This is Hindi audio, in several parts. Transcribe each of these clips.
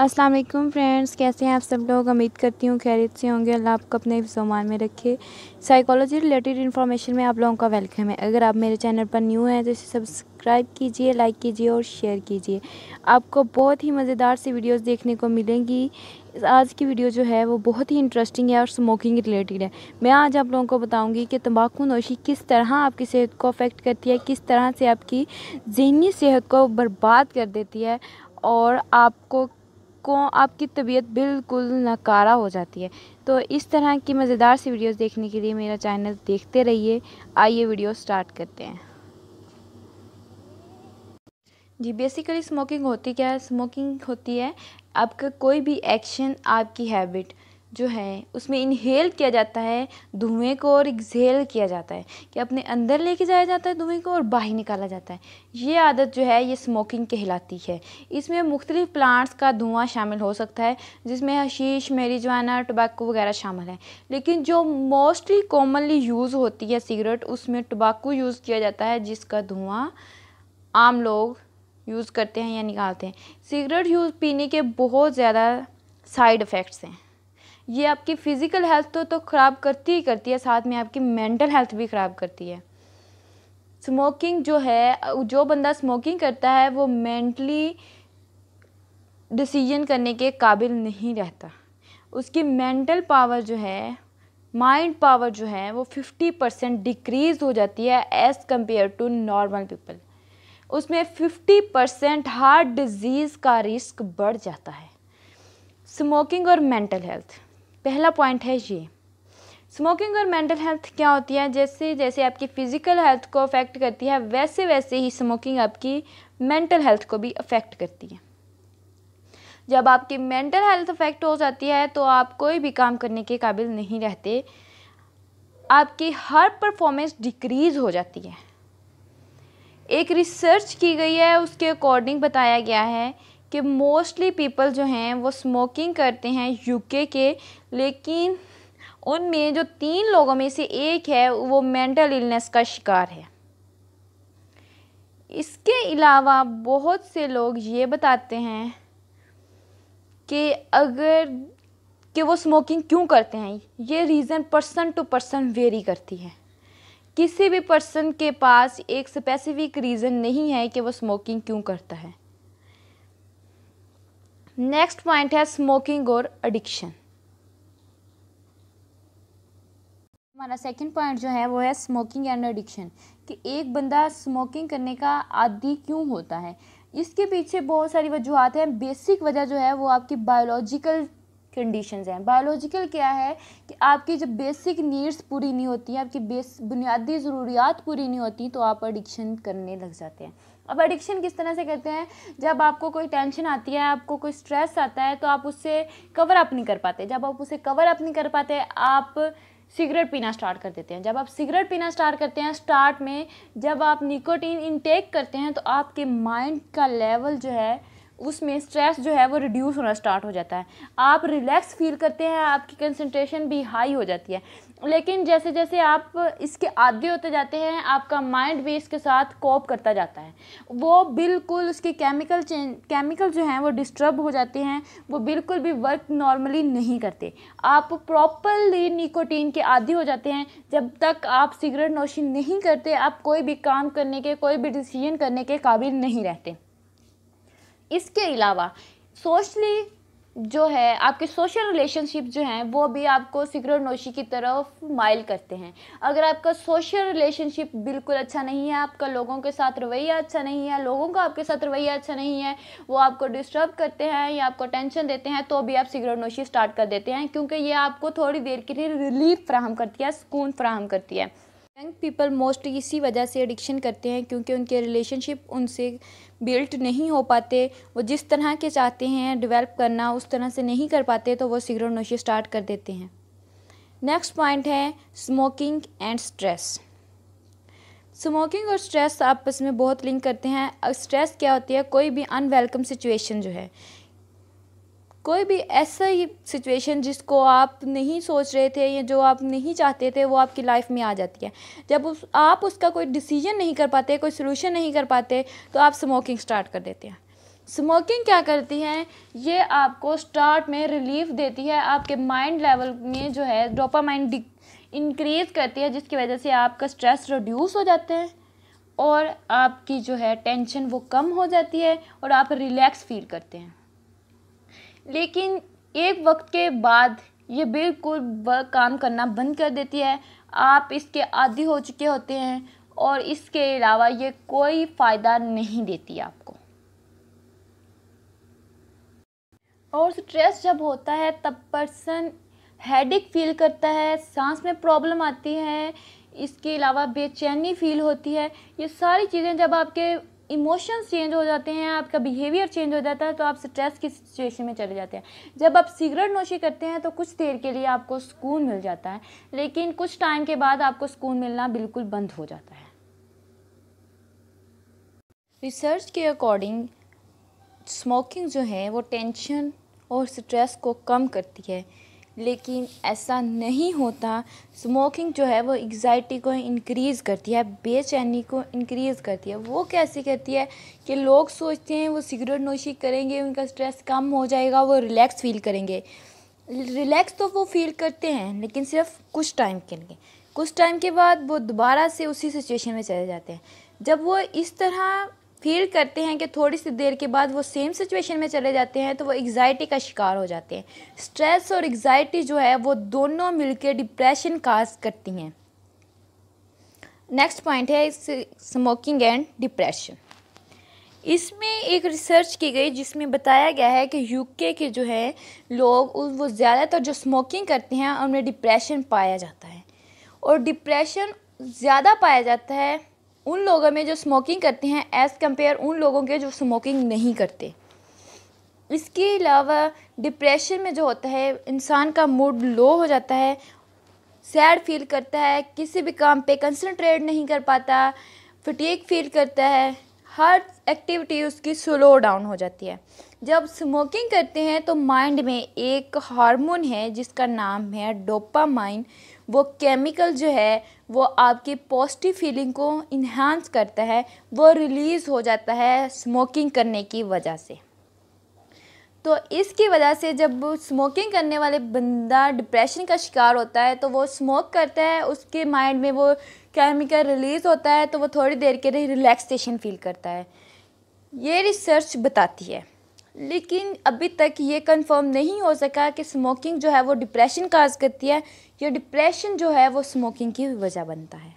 अस्सलाम वालेकुम फ्रेंड्स कैसे हैं आप सब लोग उम्मीद करती हूँ खैरियत से होंगे अल्लाह आपको अपने सामान में रखे साइकोलॉजी रिलेटेड इन्फॉर्मेशन में आप लोगों का वेलकम है अगर आप मेरे चैनल पर न्यू हैं तो इसे सब्सक्राइब कीजिए लाइक कीजिए और शेयर कीजिए आपको बहुत ही मज़ेदार सी वीडियोस देखने को मिलेंगी आज की वीडियो जो है वो बहुत ही इंटरेस्टिंग है और स्मोकिंग रिलेटेड है मैं आज आप लोगों को बताऊंगी कि तंबाकू नोशी किस तरह आपकी सेहत को अफेक्ट करती है किस तरह से आपकी जहनी सेहत को बर्बाद कर देती है और आपको आपको आपकी तबीयत बिल्कुल नकारा हो जाती है तो इस तरह की मज़ेदार सी वीडियोस देखने के लिए मेरा चैनल देखते रहिए आइए वीडियो स्टार्ट करते हैं जी बेसिकली स्मोकिंग होती क्या है स्मोकिंग होती है आपका कोई भी एक्शन आपकी हैबिट जो है उसमें इनहेल किया जाता है धुएँ को और एक्सहेल किया जाता है कि अपने अंदर लेके जाया जाता है धुएँ को और बाहर निकाला जाता है ये आदत जो है ये स्मोकिंग कहलाती है इसमें मुख्तलिफ़ प्लांट्स का धुआँ शामिल हो सकता है जिसमें हशीश मेरीजवाना टबाकू वगैरह शामिल है लेकिन जो मोस्टली कॉमनली यूज़ होती है सिगरेट उसमें टबाकू यूज़ किया जाता है जिसका धुआँ आम लोग यूज़ करते हैं या निकालते हैं सिगरेट यूज़ पीने के बहुत ज़्यादा साइड इफ़ेक्ट्स हैं ये आपकी फ़िज़िकल हेल्थ तो तो ख़राब करती ही करती है साथ में आपकी मेंटल हेल्थ भी ख़राब करती है स्मोकिंग जो है जो बंदा स्मोकिंग करता है वो मेंटली डिसीजन करने के काबिल नहीं रहता उसकी मेंटल पावर जो है माइंड पावर जो है वो फिफ्टी परसेंट डिक्रीज़ हो जाती है as compared to normal people उसमें फिफ्टी परसेंट हार्ट डिजीज़ का रिस्क बढ़ जाता है स्मोकिंग और मेंटल हेल्थ पहला पॉइंट है ये स्मोकिंग और मेंटल हेल्थ क्या होती है जैसे जैसे आपकी फ़िज़िकल हेल्थ को अफेक्ट करती है वैसे वैसे ही स्मोकिंग आपकी मेंटल हेल्थ को भी अफेक्ट करती है जब आपकी मेंटल हेल्थ अफेक्ट हो जाती है तो आप कोई भी काम करने के काबिल नहीं रहते आपकी हर परफॉर्मेंस डिक्रीज़ हो जाती है एक रिसर्च की गई है उसके अकॉर्डिंग बताया गया है कि मोस्टली पीपल जो हैं वो स्मोकिंग करते हैं यूके के लेकिन उनमें जो तीन लोगों में से एक है वो मेंटल इलनेस का शिकार है इसके अलावा बहुत से लोग ये बताते हैं कि अगर कि वो स्मोकिंग क्यों करते हैं ये reason person to person vary करती है किसी भी पर्सन के पास एक स्पेसिफिक रीज़न नहीं है कि वो स्मोकिंग क्यों करता है नेक्स्ट पॉइंट है स्मोकिंग और एडिक्शन हमारा सेकंड पॉइंट जो है वो है स्मोकिंग एंड एडिक्शन कि एक बंदा स्मोकिंग करने का आदि क्यों होता है इसके पीछे बहुत सारी वजूहत हैं बेसिक वजह जो है वो आपकी बायोलॉजिकल कंडीशंस हैं बायोलॉजिकल क्या है कि आपकी जब बेसिक नीड्स पूरी नहीं होती आपकी बेस बुनियादी ज़रूरियात पूरी नहीं होती तो आप एडिक्शन करने लग जाते हैं अब एडिक्शन किस तरह से कहते हैं जब आपको कोई टेंशन आती है आपको कोई स्ट्रेस आता है तो आप उससे कवर अप नहीं कर पाते जब आप उसे कवर अप नहीं कर पाते आप सिगरेट पीना स्टार्ट कर देते हैं जब आप सिगरेट पीना स्टार्ट करते हैं स्टार्ट में जब आप निकोटीन इनटेक करते हैं तो आपके माइंड का लेवल जो है उसमें स्ट्रेस जो है वो रिड्यूस होना स्टार्ट हो जाता है आप रिलैक्स फील करते हैं आपकी कंसंट्रेशन भी हाई हो जाती है लेकिन जैसे जैसे आप इसके आदि होते जाते हैं आपका माइंड भी इसके साथ कोप करता जाता है वो बिल्कुल उसके केमिकल चेंज केमिकल जो हैं वो डिस्टर्ब हो जाते हैं वो बिल्कुल भी वर्क नॉर्मली नहीं करते आप प्रॉपरली निकोटीन के आदि हो जाते हैं जब तक आप सिगरेट नोशी नहीं करते आप कोई भी काम करने के कोई भी डिसीजन करने के काबिल नहीं रहते इसके अलावा सोशली जो है आपके सोशल रिलेशनशिप जो हैं वो भी आपको सिगरेट नोशी की तरफ माइल करते हैं अगर आपका सोशल रिलेशनशिप बिल्कुल अच्छा नहीं है आपका लोगों के साथ रवैया अच्छा नहीं है लोगों का आपके साथ रवैया अच्छा नहीं है वो आपको डिस्टर्ब करते हैं या आपको टेंशन देते हैं तो भी आप सिगरेट नोशी स्टार्ट कर देते हैं क्योंकि ये आपको थोड़ी देर के लिए रिलीफ फ्राहम करती है सुकून फ्राहम करती है यंग पीपल मोस्टली इसी वजह से एडिक्शन करते हैं क्योंकि उनके रिलेशनशिप उनसे बिल्ट नहीं हो पाते वो जिस तरह के चाहते हैं डेवलप करना उस तरह से नहीं कर पाते तो वो सिगरेट नोशी स्टार्ट कर देते हैं नेक्स्ट पॉइंट है स्मोकिंग एंड स्ट्रेस स्मोकिंग और स्ट्रेस आपस में बहुत लिंक करते हैं स्ट्रेस क्या होती है कोई भी अनवेलकम सिचुएशन जो है कोई भी ऐसा ही सिचुएशन जिसको आप नहीं सोच रहे थे या जो आप नहीं चाहते थे वो आपकी लाइफ में आ जाती है जब उस आप उसका कोई डिसीजन नहीं कर पाते कोई सोल्यूशन नहीं कर पाते तो आप स्मोकिंग स्टार्ट कर देते हैं स्मोकिंग क्या करती है ये आपको स्टार्ट में रिलीफ देती है आपके माइंड लेवल में जो है माइंड इंक्रीज़ करती है जिसकी वजह से आपका स्ट्रेस रिड्यूस हो जाता है और आपकी जो है टेंशन वो कम हो जाती है और आप रिलैक्स फील करते हैं लेकिन एक वक्त के बाद ये बिल्कुल काम करना बंद कर देती है आप इसके आदि हो चुके होते हैं और इसके अलावा ये कोई फ़ायदा नहीं देती आपको और स्ट्रेस जब होता है तब पर्सन हेडिक फील करता है सांस में प्रॉब्लम आती है इसके अलावा बेचैनी फील होती है ये सारी चीज़ें जब आपके इमोशंस चेंज हो जाते हैं आपका बिहेवियर चेंज हो जाता है तो आप स्ट्रेस की सिचुएशन में चले जाते हैं जब आप सिगरेट नोशी करते हैं तो कुछ देर के लिए आपको सुकून मिल जाता है लेकिन कुछ टाइम के बाद आपको सुकून मिलना बिल्कुल बंद हो जाता है रिसर्च के अकॉर्डिंग स्मोकिंग जो है वो टेंशन और स्ट्रेस को कम करती है लेकिन ऐसा नहीं होता स्मोकिंग जो है वो एग्ज़ाइटी को इंक्रीज़ करती है बेचैनी को इंक्रीज़ करती है वो कैसे करती है कि लोग सोचते हैं वो सिगरेट नोशी करेंगे उनका स्ट्रेस कम हो जाएगा वो रिलैक्स फील करेंगे रिलैक्स तो वो फील करते हैं लेकिन सिर्फ कुछ टाइम के लिए कुछ टाइम के बाद वो दोबारा से उसी सिचुएशन में चले जाते हैं जब वो इस तरह फील करते हैं कि थोड़ी सी देर के बाद वो सेम सिचुएशन में चले जाते हैं तो वो एग्ज़ाइटी का शिकार हो जाते हैं स्ट्रेस और एग्ज़ाइटी जो है वो दोनों मिलकर डिप्रेशन काज करती हैं नेक्स्ट पॉइंट है स्मोकिंग एंड डिप्रेशन इसमें एक रिसर्च की गई जिसमें बताया गया है कि यूके के जो है लोग वो ज़्यादातर जो स्मोकिंग करते हैं उनमें डिप्रेशन पाया जाता है और डिप्रेशन ज़्यादा पाया जाता है उन लोगों में जो स्मोकिंग करते हैं एज़ कम्पेयर उन लोगों के जो स्मोकिंग नहीं करते इसके अलावा डिप्रेशन में जो होता है इंसान का मूड लो हो जाता है सैड फील करता है किसी भी काम पे कंसंट्रेट नहीं कर पाता फटीक फील करता है हर एक्टिविटी उसकी स्लो डाउन हो जाती है जब स्मोकिंग करते हैं तो माइंड में एक हार्मोन है जिसका नाम है माइन वो केमिकल जो है वो आपकी पॉजिटिव फीलिंग को इन्हांस करता है वो रिलीज़ हो जाता है स्मोकिंग करने की वजह से तो इसकी वजह से जब स्मोकिंग करने वाले बंदा डिप्रेशन का शिकार होता है तो वो स्मोक करता है उसके माइंड में वो केमिकल रिलीज़ होता है तो वो थोड़ी देर के लिए रिलैक्सेशन फील करता है ये रिसर्च बताती है लेकिन अभी तक ये कंफर्म नहीं हो सका कि स्मोकिंग जो है वो डिप्रेशन काज करती है या डिप्रेशन जो है वो स्मोकिंग की वजह बनता है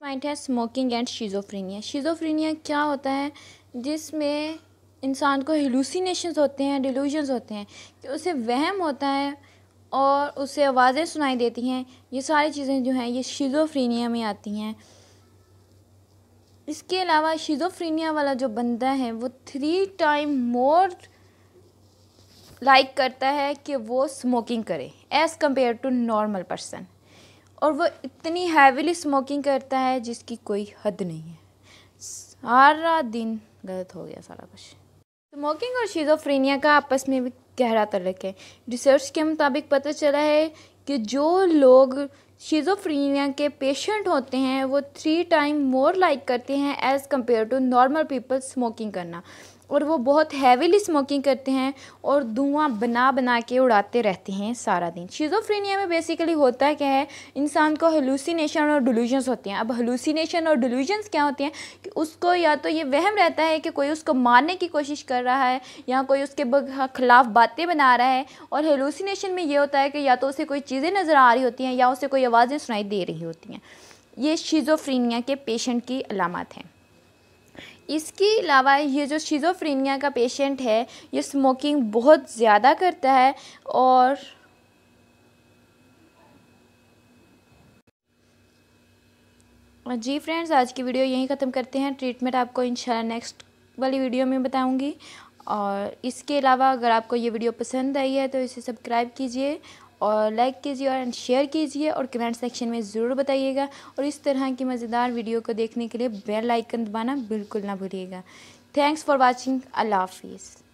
पॉइंट है स्मोकिंग एंड शीजोफ्रीनिया शीजोफ्रीनिया क्या होता है जिसमें इंसान को हिलूसीनेशंस होते हैं डिलूजन्स होते हैं कि उसे वहम होता है और उसे आवाज़ें सुनाई देती हैं ये सारी चीज़ें जो हैं ये शीजोफ्रीनिया में आती हैं इसके अलावा शिजोफ्रीनिया वाला जो बंदा है वो थ्री टाइम मोर लाइक करता है कि वो स्मोकिंग करे as compared to normal person और वो इतनी हैवीली स्मोकिंग करता है जिसकी कोई हद नहीं है सारा दिन गलत हो गया सारा कुछ स्मोकिंग और शिजोफ्रीनिया का आपस में भी गहरा तलक है रिसर्च के मुताबिक पता चला है कि जो लोग शिजोफ्रीनिया के पेशेंट होते हैं वो थ्री टाइम मोर लाइक करते हैं as compared to normal people smoking करना और वो बहुत हैवीली स्मोकिंग करते हैं और धुआं बना बना के उड़ाते रहते हैं सारा दिन शिजोफ्रेनिया में बेसिकली होता है क्या है इंसान को हलूसिनेशन और डिलूजन्स होते हैं अब हलूसिनेशन और डिलूजन्स क्या होते हैं कि उसको या तो ये वहम रहता है कि कोई उसको मारने की कोशिश कर रहा है या कोई उसके ख़िलाफ़ बातें बना रहा है और हेलूसिनेशन में ये होता है कि या तो उसे कोई चीज़ें नज़र आ रही होती हैं या उसे कोई आवाज़ें सुनाई दे रही होती हैं ये शिजोफ्रीनिया के पेशेंट की अलामत हैं इसके अलावा ये जो शिजोफ्रीनिया का पेशेंट है ये स्मोकिंग बहुत ज़्यादा करता है और जी फ्रेंड्स आज की वीडियो यहीं ख़त्म करते हैं ट्रीटमेंट आपको इंशाल्लाह नेक्स्ट वाली वीडियो में बताऊंगी और इसके अलावा अगर आपको ये वीडियो पसंद आई है तो इसे सब्सक्राइब कीजिए और लाइक कीजिए और शेयर कीजिए और कमेंट सेक्शन में ज़रूर बताइएगा और इस तरह की मज़ेदार वीडियो को देखने के लिए बेल आइकन दबाना बिल्कुल ना भूलिएगा थैंक्स फॉर वॉचिंग अल्लाह हाफिज़